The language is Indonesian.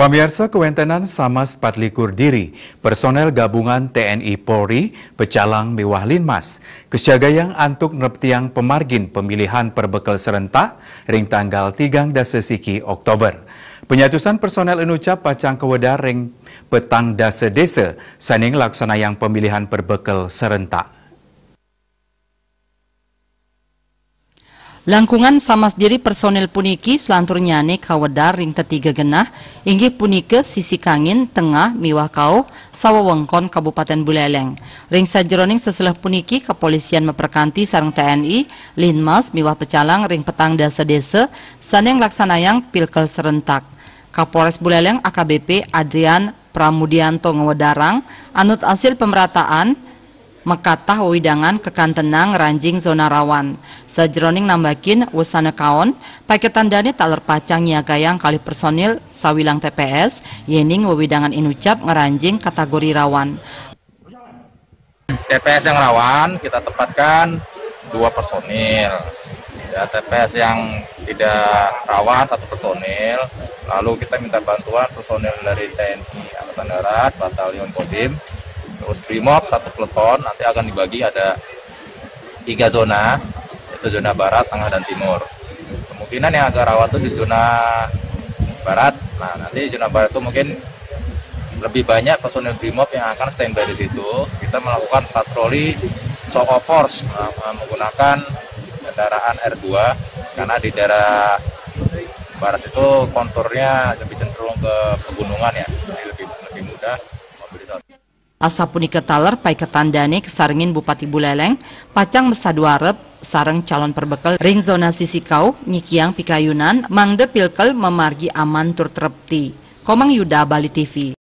Pemirsa Kewentenan sama likur diri, personel gabungan TNI Polri, Pecalang Mewah Linmas, yang antuk neptiang pemargin pemilihan perbekal serentak, ring tanggal 3 dasesiki Oktober. Penyatusan personel enuca pacang kewedar ring petang dasa desa, saning yang pemilihan perbekal serentak. Langkungan sama sendiri personil puniki selantur nyane kawedar ring tetiga genah inggi punike sisi kangin tengah miwah kau wengkon Kabupaten Buleleng. Ring sajroning seselah puniki kepolisian meperkanti sarang TNI, Linmas miwah pecalang ring petang desa desa saneng laksanayang pilkel serentak. Kapolres Buleleng AKBP Adrian Pramudianto Ngewedarang anut hasil pemerataan Mekatah widangan tenang ranjing zona rawan. Sejroning nambakin wusana kaon, paketan dani tak lerpacang nyagayang kali personil sawilang TPS, yening wewidangan inucap ngeranjing kategori rawan. TPS yang rawan kita tempatkan dua personil. Ya, TPS yang tidak rawan satu personil, lalu kita minta bantuan personil dari TNI Angkatan Darat, Batalion Kodim, terus brimob satu peleton nanti akan dibagi ada tiga zona itu zona barat tengah dan timur kemungkinan yang agak rawat itu di zona barat nah nanti zona barat itu mungkin lebih banyak personil brimob yang akan standby di situ kita melakukan patroli shock of force eh, menggunakan kendaraan R2 karena di daerah barat itu konturnya lebih cenderung ke pegunungan ya jadi lebih lebih mudah Asa punika taler pai ketandane kesarengin Bupati Buleleng, pacang mesaduarep sarang calon perbekel ring zona sisi kau, nyikiang pikayunan mangde pilkel memargi aman tur terepti. Komang Yuda Bali TV.